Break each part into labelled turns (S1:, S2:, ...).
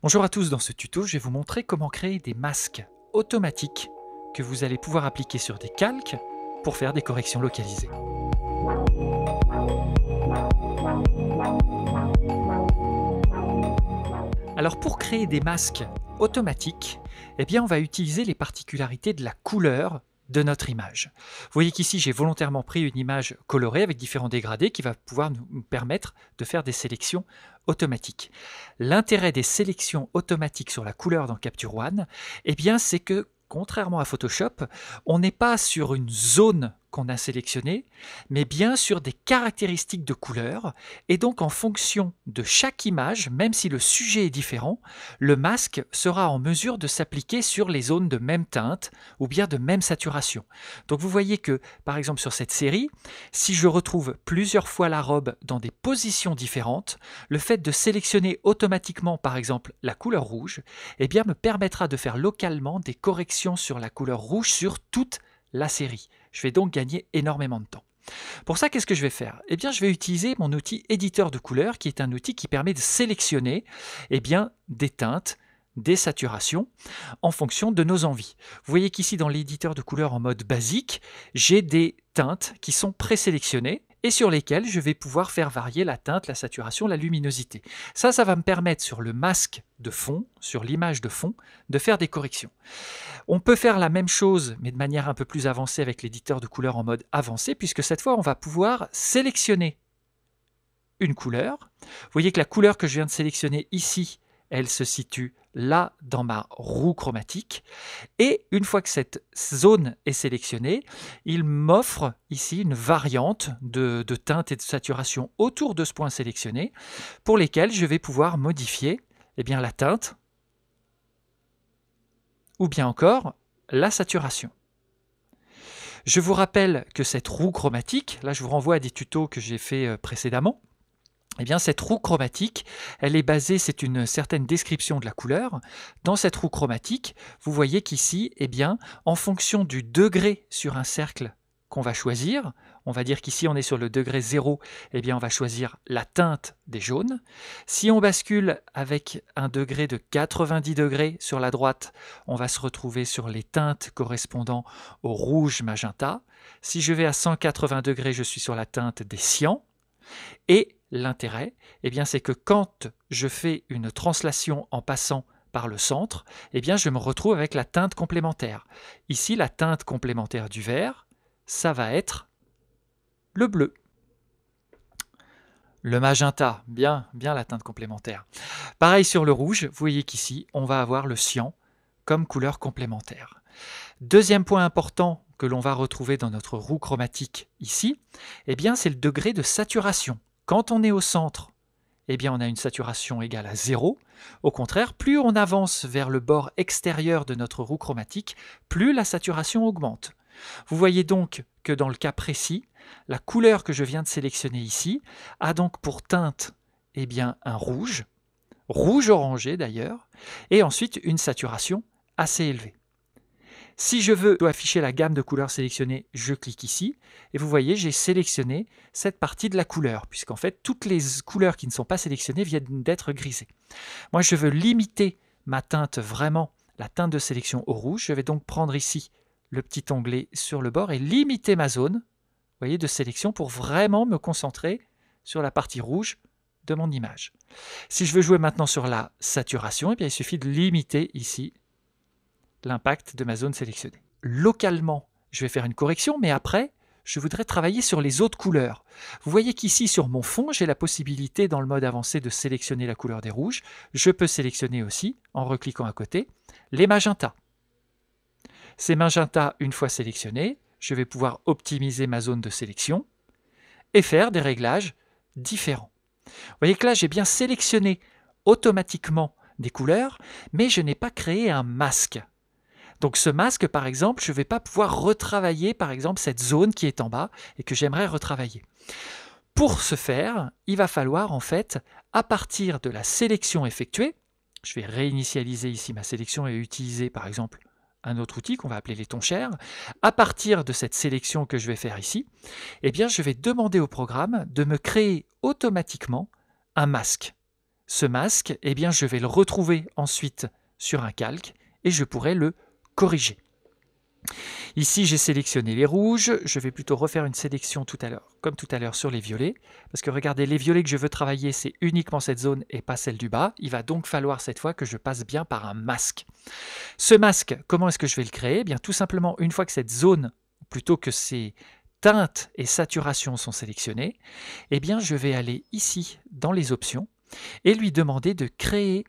S1: Bonjour à tous, dans ce tuto, je vais vous montrer comment créer des masques automatiques que vous allez pouvoir appliquer sur des calques pour faire des corrections localisées. Alors pour créer des masques automatiques, eh bien on va utiliser les particularités de la couleur de notre image. Vous voyez qu'ici, j'ai volontairement pris une image colorée avec différents dégradés qui va pouvoir nous permettre de faire des sélections automatiques. L'intérêt des sélections automatiques sur la couleur dans Capture One, eh bien, c'est que contrairement à Photoshop, on n'est pas sur une zone qu'on a sélectionné, mais bien sur des caractéristiques de couleur, et donc en fonction de chaque image, même si le sujet est différent, le masque sera en mesure de s'appliquer sur les zones de même teinte ou bien de même saturation. Donc vous voyez que, par exemple sur cette série, si je retrouve plusieurs fois la robe dans des positions différentes, le fait de sélectionner automatiquement par exemple la couleur rouge, eh bien me permettra de faire localement des corrections sur la couleur rouge sur toute la série. Je vais donc gagner énormément de temps. Pour ça, qu'est-ce que je vais faire Eh bien, je vais utiliser mon outil éditeur de couleurs, qui est un outil qui permet de sélectionner eh bien, des teintes, des saturations en fonction de nos envies. Vous voyez qu'ici dans l'éditeur de couleurs en mode basique, j'ai des teintes qui sont présélectionnées et sur lesquels je vais pouvoir faire varier la teinte, la saturation, la luminosité. Ça, ça va me permettre sur le masque de fond, sur l'image de fond, de faire des corrections. On peut faire la même chose, mais de manière un peu plus avancée avec l'éditeur de couleurs en mode avancé, puisque cette fois, on va pouvoir sélectionner une couleur. Vous voyez que la couleur que je viens de sélectionner ici, elle se situe là dans ma roue chromatique. Et une fois que cette zone est sélectionnée, il m'offre ici une variante de, teinte et de saturation autour de ce point sélectionné pour lesquels je vais pouvoir modifier eh bien, la teinte ou bien encore la saturation. Je vous rappelle que cette roue chromatique, là je vous renvoie à des tutos que j'ai fait euh, précédemment, eh bien, cette roue chromatique, elle est basée, c'est une certaine description de la couleur. Dans cette roue chromatique, vous voyez qu'ici, eh bien, en fonction du degré sur un cercle qu'on va choisir, on va dire qu'ici on est sur le degré 0, eh bien on va choisir la teinte des jaunes. Si on bascule avec un degré de 90 degrés sur la droite, on va se retrouver sur les teintes correspondant au rouge magenta. Si je vais à 180 degrés, je suis sur la teinte des cyans. Et l'intérêt eh bien, c'est que quand je fais une translation en passant par le centre, eh bien, je me retrouve avec la teinte complémentaire. Ici, la teinte complémentaire du vert, ça va être le bleu. Le magenta, bien, bien la teinte complémentaire. Pareil sur le rouge, vous voyez qu'ici, on va avoir le cyan comme couleur complémentaire. Deuxième point important que l'on va retrouver dans notre roue chromatique ici, eh bien c'est le degré de saturation. Quand on est au centre, eh bien on a une saturation égale à 0. Au contraire, plus on avance vers le bord extérieur de notre roue chromatique, plus la saturation augmente. Vous voyez donc que dans le cas précis, la couleur que je viens de sélectionner ici a donc pour teinte eh bien, un rouge, rouge orangé d'ailleurs, et ensuite une saturation assez élevée. Si je veux afficher la gamme de couleurs sélectionnées, je clique ici et vous voyez, j'ai sélectionné cette partie de la couleur puisqu'en fait, toutes les couleurs qui ne sont pas sélectionnées viennent d'être grisées. Moi, je veux limiter ma teinte vraiment, la teinte de sélection au rouge. Je vais donc prendre ici le petit onglet sur le bord et limiter ma zone voyez, de sélection pour vraiment me concentrer sur la partie rouge de mon image. Si je veux jouer maintenant sur la saturation, eh bien, il suffit de limiter ici l'impact de ma zone sélectionnée. Localement, je vais faire une correction, mais après, je voudrais travailler sur les autres couleurs. Vous voyez qu'ici sur mon fond, j'ai la possibilité dans le mode avancé de sélectionner la couleur des rouges. Je peux sélectionner aussi, en recliquant à côté, les magenta. Ces magenta, une fois sélectionnés, je vais pouvoir optimiser ma zone de sélection et faire des réglages différents. Vous voyez que là, j'ai bien sélectionné automatiquement des couleurs, mais je n'ai pas créé un masque. Donc ce masque, par exemple, je ne vais pas pouvoir retravailler, par exemple, cette zone qui est en bas et que j'aimerais retravailler. Pour ce faire, il va falloir, en fait, à partir de la sélection effectuée, je vais réinitialiser ici ma sélection et utiliser, par exemple, un autre outil qu'on va appeler les tonchères, à partir de cette sélection que je vais faire ici, eh bien, je vais demander au programme de me créer automatiquement un masque. Ce masque, eh bien, je vais le retrouver ensuite sur un calque et je pourrai le corriger. Ici, j'ai sélectionné les rouges. Je vais plutôt refaire une sélection tout à l'heure, comme tout à l'heure sur les violets. Parce que regardez, les violets que je veux travailler, c'est uniquement cette zone et pas celle du bas. Il va donc falloir cette fois que je passe bien par un masque. Ce masque, comment est-ce que je vais le créer eh bien, Tout simplement, une fois que cette zone, plutôt que ces teintes et saturations sont sélectionnées, eh bien, je vais aller ici dans les options et lui demander de créer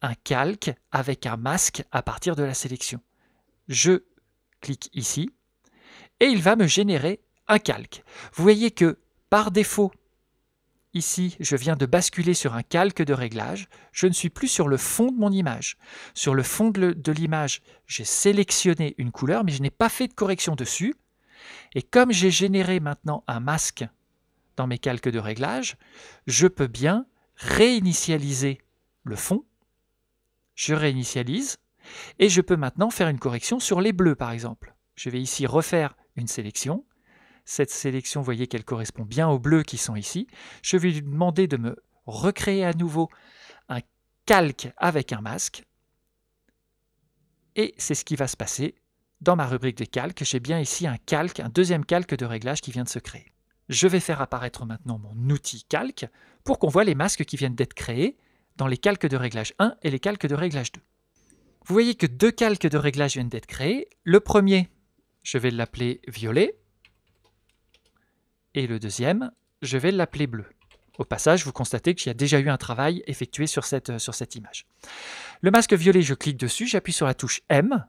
S1: un calque avec un masque à partir de la sélection je clique ici, et il va me générer un calque. Vous voyez que par défaut, ici, je viens de basculer sur un calque de réglage, je ne suis plus sur le fond de mon image. Sur le fond de l'image, j'ai sélectionné une couleur, mais je n'ai pas fait de correction dessus. Et comme j'ai généré maintenant un masque dans mes calques de réglage, je peux bien réinitialiser le fond. Je réinitialise et je peux maintenant faire une correction sur les bleus, par exemple. Je vais ici refaire une sélection. Cette sélection, vous voyez qu'elle correspond bien aux bleus qui sont ici. Je vais lui demander de me recréer à nouveau un calque avec un masque. Et c'est ce qui va se passer dans ma rubrique des calques. J'ai bien ici un calque, un deuxième calque de réglage qui vient de se créer. Je vais faire apparaître maintenant mon outil calque pour qu'on voit les masques qui viennent d'être créés dans les calques de réglage 1 et les calques de réglage 2. Vous voyez que deux calques de réglage viennent d'être créés. Le premier, je vais l'appeler violet. Et le deuxième, je vais l'appeler bleu. Au passage, vous constatez qu'il y a déjà eu un travail effectué sur cette, euh, sur cette image. Le masque violet, je clique dessus, j'appuie sur la touche M,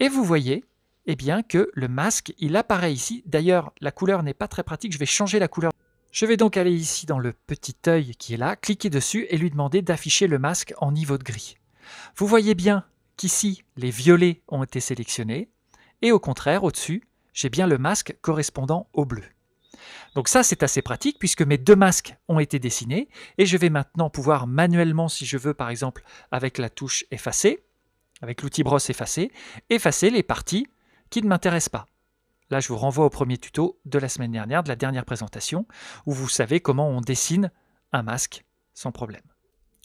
S1: et vous voyez eh bien, que le masque, il apparaît ici. D'ailleurs, la couleur n'est pas très pratique, je vais changer la couleur. Je vais donc aller ici dans le petit œil qui est là, cliquer dessus et lui demander d'afficher le masque en niveau de gris. Vous voyez bien ici les violets ont été sélectionnés, et au contraire, au-dessus, j'ai bien le masque correspondant au bleu. Donc ça, c'est assez pratique puisque mes deux masques ont été dessinés et je vais maintenant pouvoir manuellement, si je veux par exemple avec la touche effacer, avec l'outil brosse effacer, effacer les parties qui ne m'intéressent pas. Là, je vous renvoie au premier tuto de la semaine dernière, de la dernière présentation, où vous savez comment on dessine un masque sans problème.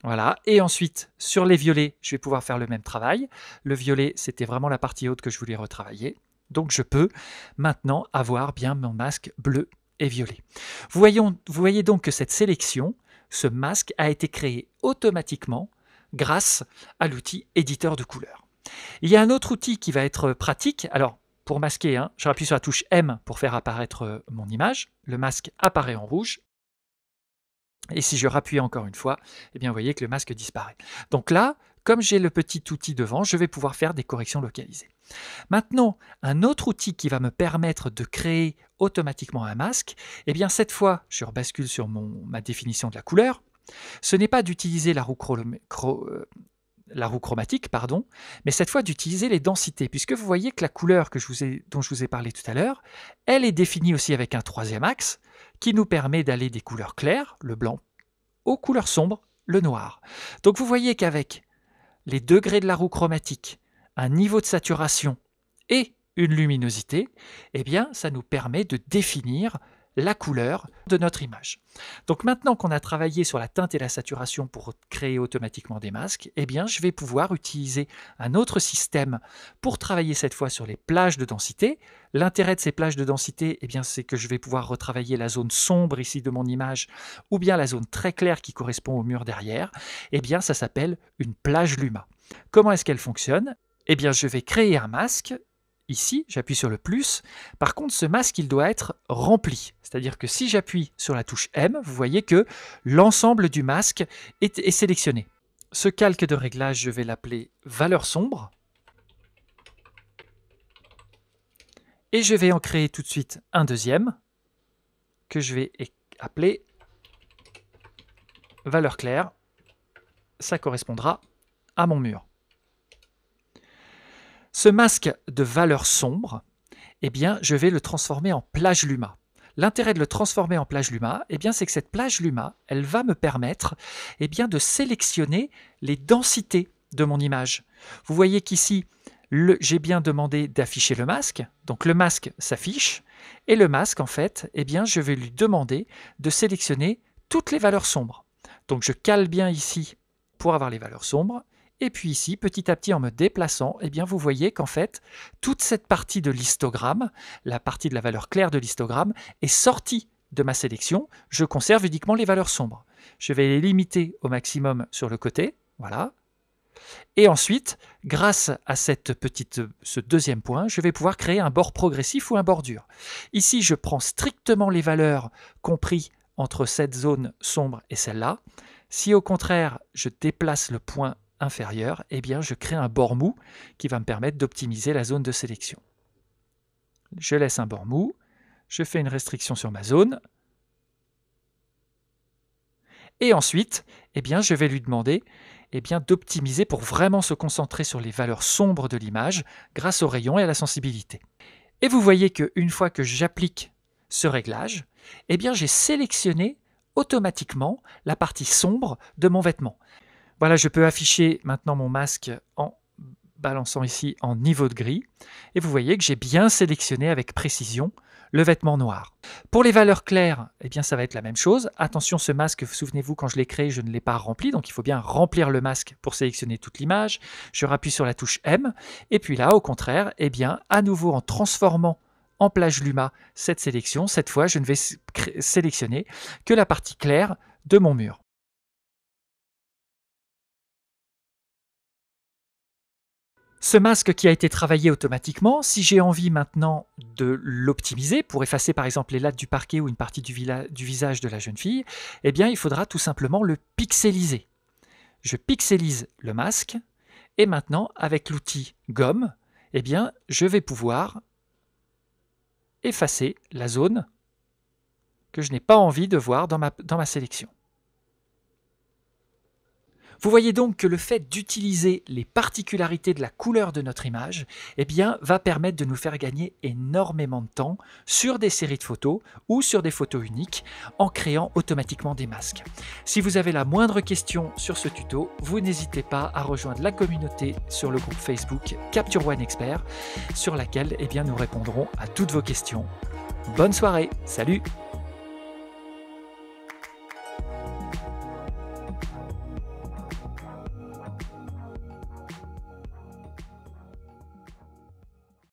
S1: Voilà. Et ensuite, sur les violets, je vais pouvoir faire le même travail. Le violet, c'était vraiment la partie haute que je voulais retravailler. Donc je peux maintenant avoir bien mon masque bleu et violet. Vous, voyez donc que cette sélection, ce masque, a été créé automatiquement grâce à l'outil éditeur de couleurs. Il y a un autre outil qui va être pratique. Alors, pour masquer, hein, je rappuie sur la touche M pour faire apparaître mon image. Le masque apparaît en rouge et si je rappuie encore une fois, eh bien, vous voyez que le masque disparaît. Donc là, comme j'ai le petit outil devant, je vais pouvoir faire des corrections localisées. Maintenant, un autre outil qui va me permettre de créer automatiquement un masque, eh bien cette fois, je rebascule sur ma définition de la couleur. Ce n'est pas d'utiliser euh, la roue, chromatique, pardon, mais cette fois d'utiliser les densités, puisque vous voyez que la couleur que dont je vous ai parlé tout à l'heure, elle est définie aussi avec un troisième axe, qui nous permet d'aller des couleurs claires, le blanc, aux couleurs sombres, le noir. Donc vous voyez qu'avec les degrés de la roue chromatique, un niveau de saturation et une luminosité, eh bien ça nous permet de définir la couleur de notre image. Donc maintenant qu'on a travaillé sur la teinte et la saturation pour créer automatiquement des masques, eh bien je vais pouvoir utiliser un autre système pour travailler cette fois sur les plages de densité. L'intérêt de ces plages de densité, eh bien c'est que je vais pouvoir retravailler la zone sombre ici de mon image ou bien la zone très claire qui correspond au mur derrière. Eh bien ça s'appelle une plage Luma. Comment est-ce qu'elle fonctionne Eh bien je vais créer un masque Ici, j'appuie sur le plus. Par contre, ce masque, il doit être rempli. C'est-à-dire que si j'appuie sur la touche M, vous voyez que l'ensemble du masque est, sélectionné. Ce calque de réglage, je vais l'appeler valeur sombre. Et je vais en créer tout de suite un deuxième que je vais appeler valeur claire. Ça correspondra à mon mur. Ce masque de valeur sombre, eh bien, je vais le transformer en plage luma. L'intérêt de le transformer en plage luma, eh bien, c'est que cette plage luma, elle va me permettre eh bien, de sélectionner les densités de mon image. Vous voyez qu'ici, j'ai bien demandé d'afficher le masque, donc le masque s'affiche, et le masque, en fait, eh bien, je vais lui demander de sélectionner toutes les valeurs sombres. Donc je cale bien ici pour avoir les valeurs sombres, et puis ici, petit à petit, en me déplaçant, eh bien, vous voyez qu'en fait, toute cette partie de l'histogramme, la partie de la valeur claire de l'histogramme, est sortie de ma sélection. Je conserve uniquement les valeurs sombres. Je vais les limiter au maximum sur le côté, voilà. Et ensuite, grâce à cette petite, ce deuxième point, je vais pouvoir créer un bord progressif ou un bordure. Ici, je prends strictement les valeurs comprises entre cette zone sombre et celle-là. Si au contraire, je déplace le point inférieur, eh bien je crée un bord mou qui va me permettre d'optimiser la zone de sélection. Je laisse un bord mou, je fais une restriction sur ma zone, et ensuite, eh bien, je vais lui demander eh bien, d'optimiser pour vraiment se concentrer sur les valeurs sombres de l'image grâce au rayon et à la sensibilité. Et vous voyez qu'une fois que j'applique ce réglage, eh bien, j'ai sélectionné automatiquement la partie sombre de mon vêtement. Voilà, je peux afficher maintenant mon masque en balançant ici en niveau de gris. Et vous voyez que j'ai bien sélectionné avec précision le vêtement noir. Pour les valeurs claires, eh bien, ça va être la même chose. Attention, ce masque, souvenez-vous, quand je l'ai créé, je ne l'ai pas rempli, donc il faut bien remplir le masque pour sélectionner toute l'image. Je rappuie sur la touche M, et puis là, au contraire, eh bien, à nouveau, en transformant en plage Luma cette sélection, cette fois, je ne vais sélectionner que la partie claire de mon mur. Ce masque qui a été travaillé automatiquement, si j'ai envie maintenant de l'optimiser pour effacer par exemple les lattes du parquet ou une partie du, visage de la jeune fille, eh bien il faudra tout simplement le pixeliser. Je pixelise le masque et maintenant avec l'outil gomme, eh bien je vais pouvoir effacer la zone que je n'ai pas envie de voir dans ma, dans ma sélection. Vous voyez donc que le fait d'utiliser les particularités de la couleur de notre image eh bien, va permettre de nous faire gagner énormément de temps sur des séries de photos ou sur des photos uniques en créant automatiquement des masques. Si vous avez la moindre question sur ce tuto, vous n'hésitez pas à rejoindre la communauté sur le groupe Facebook Capture One Expert sur laquelle eh bien, nous répondrons à toutes vos questions. Bonne soirée, salut